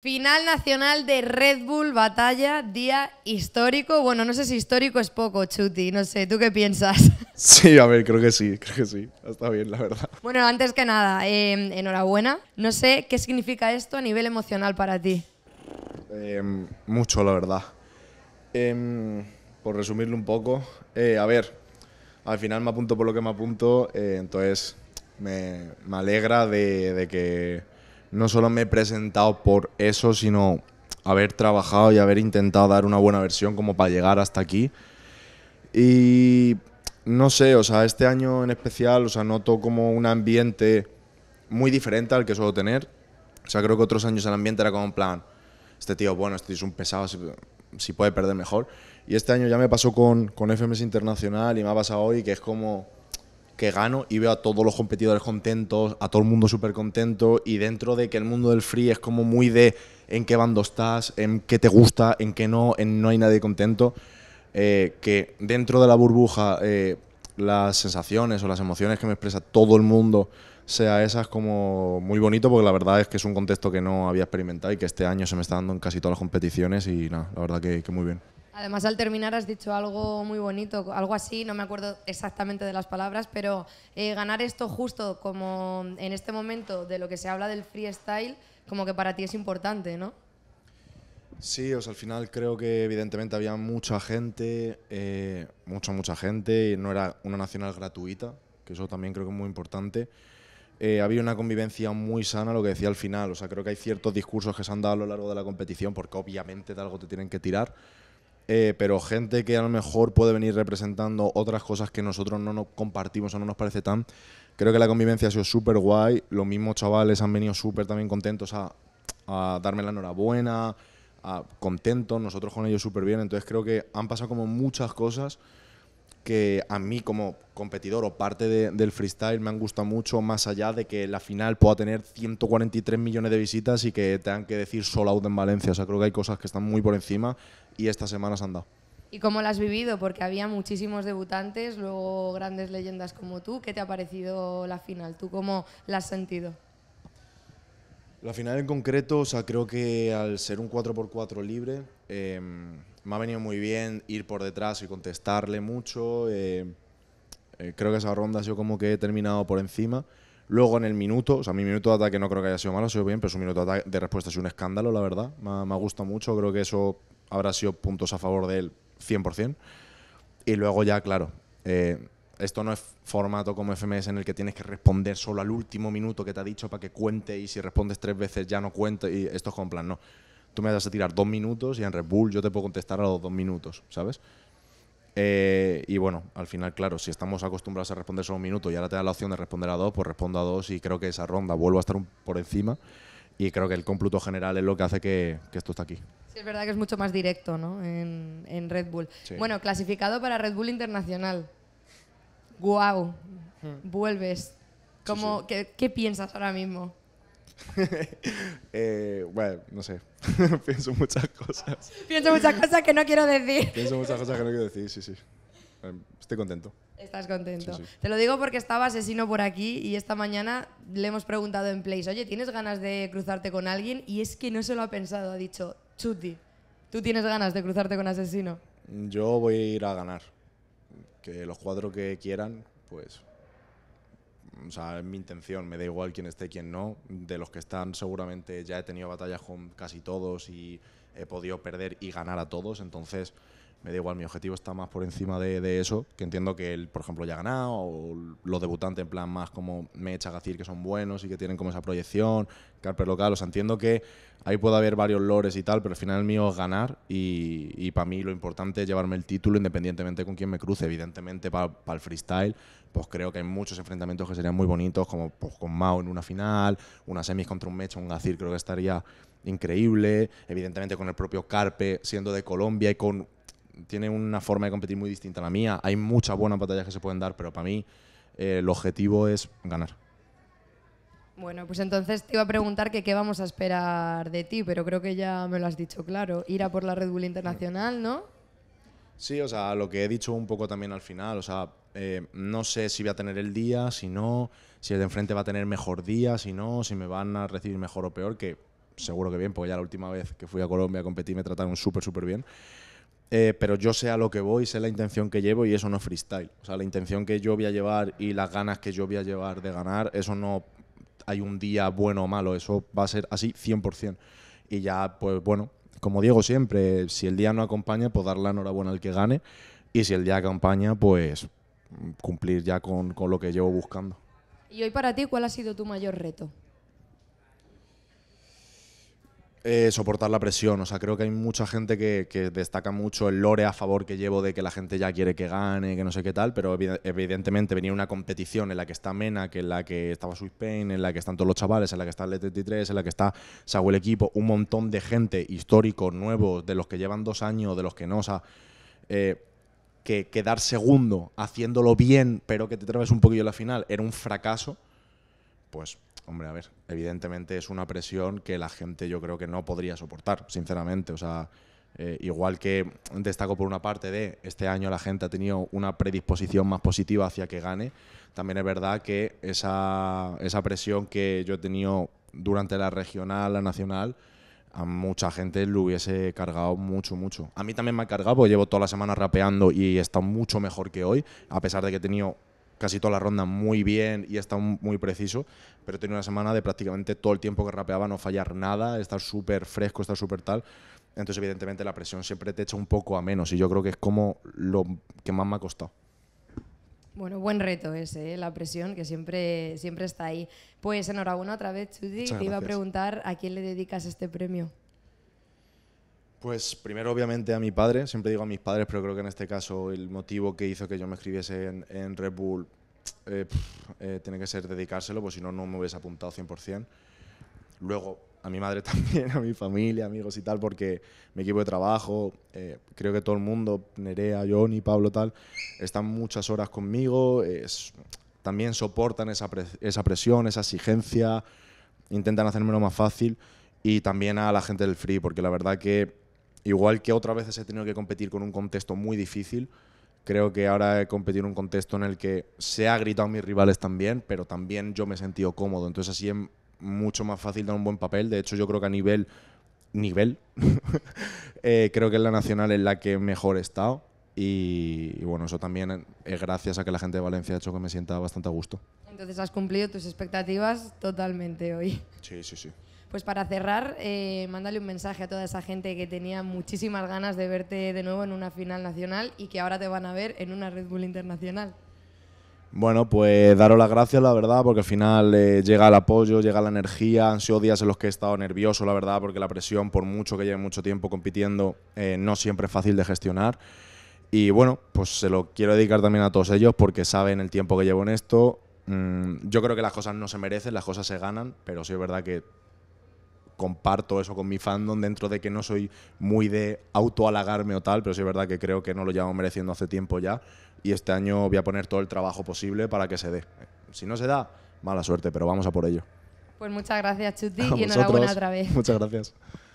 Final nacional de Red Bull Batalla, día histórico. Bueno, no sé si histórico es poco, Chuti, no sé, ¿tú qué piensas? Sí, a ver, creo que sí, creo que sí. Está bien, la verdad. Bueno, antes que nada, em, enhorabuena. No sé qué significa esto a nivel emocional para ti. Em, mucho, la verdad. Em, por resumirlo un poco, eh, a ver, al final me apunto por lo que me apunto, eh, entonces me, alegra de que no solo me he presentado por eso, sino haber trabajado y haber intentado dar una buena versión como para llegar hasta aquí. Y no sé, o sea, este año en especial, o sea, noto como un ambiente muy diferente al que suelo tener. O sea, creo que otros años el ambiente era como un plan, este tío, bueno, este es un pesado, si, puede perder mejor. Y este año ya me pasó con, con FMS Internacional y me ha pasado hoy que es como que gano y veo a todos los competidores contentos, a todo el mundo súper contento y dentro de que el mundo del free es como muy de en qué bando estás, en qué te gusta, en qué no, en no hay nadie contento, eh, que dentro de la burbuja eh, las sensaciones o las emociones que me expresa todo el mundo sea esas como muy bonito porque la verdad es que es un contexto que no había experimentado y que este año se me está dando en casi todas las competiciones y la verdad que muy bien. Además, al terminar has dicho algo muy bonito, algo así, no me acuerdo exactamente de las palabras, pero eh, ganar esto justo como en este momento de lo que se habla del freestyle, como que para ti es importante, ¿no? Sí, o al final creo que evidentemente había mucha gente, eh, mucha, mucha gente, y no era una nacional gratuita, que eso también creo que es muy importante. Eh, había una convivencia muy sana, lo que decía al final, o sea, creo que hay ciertos discursos que se han dado a lo largo de la competición, porque obviamente de algo te tienen que tirar eh, pero gente que a lo mejor puede venir representando otras cosas que nosotros no nos compartimos o no nos parece tan. Creo que la convivencia ha sido súper guay. Los mismos chavales han venido súper también contentos a, darme la enhorabuena, contentos, nosotros con ellos súper bien. Entonces creo que han pasado como muchas cosas que a mí como competidor o parte del freestyle me han gustado mucho, más allá de que la final pueda tener 143 millones de visitas y que tengan que decir solo out en Valencia. O sea, creo que hay cosas que están muy por encima y estas semanas han dado. ¿Y cómo la has vivido? Porque había muchísimos debutantes, luego grandes leyendas como tú. ¿Qué te ha parecido la final? ¿Tú cómo la has sentido? La final en concreto, o sea, creo que al ser un 4x4 libre, em, me ha venido muy bien ir por detrás y contestarle mucho. Eh, eh, creo que esa ronda ha sido como que he terminado por encima. Luego en el minuto, o sea, mi minuto de ataque no creo que haya sido malo, ha sido bien, pero su minuto de, respuesta ha sido un escándalo, la verdad. Me, me, ha gustado mucho, creo que eso habrá sido puntos a favor de él 100%. Y luego ya, claro, eh, esto no es formato como FMS en el que tienes que responder solo al último minuto que te ha dicho para que cuente y si respondes tres veces ya no cuenta y esto es plan, no tú me das a tirar dos minutos y en Red Bull yo te puedo contestar a los dos minutos, ¿sabes? Eh, y bueno, al final, claro, si estamos acostumbrados a responder solo un minuto y ahora te da la opción de responder a dos, pues respondo a dos y creo que esa ronda vuelvo a estar por encima y creo que el cómputo general es lo que hace que, esto está aquí. Sí, es verdad que es mucho más directo, ¿no? En, Red Bull. Bueno, clasificado para Red Bull Internacional. ¡Guau! Hmm. Vuelves. ¿Qué piensas ahora mismo? eh, bueno, no sé. Pienso muchas cosas. Pienso muchas cosas que no quiero decir. Pienso muchas cosas que no quiero decir, sí, sí. Eh, estoy contento. Estás contento. Te lo digo porque estaba asesino por aquí y esta mañana le hemos preguntado en Place, oye, ¿tienes ganas de cruzarte con alguien? Y es que no se lo ha pensado, ha dicho, Chuti, ¿tú tienes ganas de cruzarte con asesino? Yo voy a ir a ganar. Que los cuatro que quieran, pues o sea, es mi intención, me da igual quién esté, quién no. De los que están, seguramente ya he tenido batallas con casi todos y he podido perder y ganar a todos. Entonces, me da igual, mi objetivo está más por encima de, eso, que entiendo que él, por ejemplo, ya ha ganado, o los debutantes en plan más como mecha echa que son buenos y que tienen como esa proyección, Carpe local, o sea, entiendo que ahí puede haber varios lores y tal, pero al final el mío es ganar y, para mí lo importante es llevarme el título independientemente con quién me cruce, evidentemente para el freestyle, pues creo que hay muchos enfrentamientos que serían muy bonitos, como pues, con Mao en una final, una semis contra un Mecho, un Gacir, creo que estaría increíble, evidentemente con el propio Carpe siendo de Colombia y con tiene una forma de competir muy distinta a la mía. Hay muchas buenas batallas que se pueden dar, pero para mí eh, el objetivo es ganar. Bueno, pues entonces te iba a preguntar qué vamos a esperar de ti, pero creo que ya me lo has dicho claro. Ir a por la Red Bull Internacional, ¿no? Sí, o sea, lo que he dicho un poco también al final, o sea, eh, no sé si voy a tener el día, si no, si el de enfrente va a tener mejor día, si no, si me van a recibir mejor o peor, que seguro que bien, porque ya la última vez que fui a Colombia a competir me trataron súper, súper bien. Eh, pero yo sé a lo que voy, sé la intención que llevo y eso no es freestyle. O sea, la intención que yo voy a llevar y las ganas que yo voy a llevar de ganar, eso no hay un día bueno o malo, eso va a ser así 100%. Y ya, pues bueno, como digo siempre, si el día no acompaña, pues dar la enhorabuena al que gane y si el día acompaña, pues mm, cumplir ya con lo que llevo buscando. ¿Y hoy para ti cuál ha sido tu mayor reto? Eh, soportar la presión. O sea, creo que hay mucha gente que, destaca mucho el lore a favor que llevo de que la gente ya quiere que gane, que no sé qué tal, pero evidentemente venir una competición en la que está Mena, que en la que estaba Swiss Pain, en la que están todos los chavales, en la que está el E33, en la que está Saúl Equipo, un montón de gente histórico, nuevos, de los que llevan dos años, de los que no, o sea, eh, que quedar segundo haciéndolo bien, pero que te trabes un poquillo la final, era un fracaso, pues hombre, a ver, evidentemente es una presión que la gente yo creo que no podría soportar, sinceramente. O sea, eh, igual que destaco por una parte de este año la gente ha tenido una predisposición más positiva hacia que gane, también es verdad que esa, esa presión que yo he tenido durante la regional, la nacional, a mucha gente lo hubiese cargado mucho, mucho. A mí también me ha cargado, porque llevo toda la semana rapeando y está mucho mejor que hoy, a pesar de que he tenido casi toda la ronda muy bien y está muy preciso, pero tenía una semana de prácticamente todo el tiempo que rapeaba no fallar nada, estar súper fresco, estar súper tal. Entonces, evidentemente, la presión siempre te echa un poco a menos y yo creo que es como lo que más me ha costado. Bueno, buen reto ese, ¿eh? la presión que siempre, siempre está ahí. Pues enhorabuena otra vez, Chudy. Te iba a preguntar a quién le dedicas este premio. Pues primero, obviamente, a mi padre. Siempre digo a mis padres, pero creo que en este caso el motivo que hizo que yo me escribiese en, Red Bull eh, eh, tiene que ser dedicárselo, pues si no, no me hubiese apuntado 100%. Luego, a mi madre también, a mi familia, amigos y tal, porque mi equipo de trabajo, eh, creo que todo el mundo, Nerea, Johnny, Pablo, tal, están muchas horas conmigo, también soportan esa, esa presión, esa exigencia, intentan hacérmelo más fácil y también a la gente del free, porque la verdad que igual que otras veces he tenido que competir con un contexto muy difícil, creo que ahora he competido en un contexto en el que se ha gritado a mis rivales también, pero también yo me he sentido cómodo. Entonces así es mucho más fácil dar un buen papel. De hecho, yo creo que a nivel, nivel, eh, creo que es la nacional en la que mejor he estado. y, bueno, eso también es gracias a que la gente de Valencia ha hecho que me sienta bastante a gusto. Entonces has cumplido tus expectativas totalmente hoy. Sí, sí, sí. Pues para cerrar, eh, mándale un mensaje a toda esa gente que tenía muchísimas ganas de verte de nuevo en una final nacional y que ahora te van a ver en una Red Bull internacional. Bueno, pues daros las gracias, la verdad, porque al final eh, llega el apoyo, llega la energía. Han sido días en los que he estado nervioso, la verdad, porque la presión, por mucho que lleve mucho tiempo compitiendo, eh, no siempre es fácil de gestionar. Y bueno, pues se lo quiero dedicar también a todos ellos porque saben el tiempo que llevo en esto. Mm, yo creo que las cosas no se merecen, las cosas se ganan, pero sí es verdad que comparto eso con mi fandom dentro de que no soy muy de autoalagarme o tal, pero sí es verdad que creo que no lo llevo mereciendo hace tiempo ya y este año voy a poner todo el trabajo posible para que se dé. Si no se da, mala suerte, pero vamos a por ello. Pues muchas gracias, Chuti, y enhorabuena otra vez. Muchas gracias.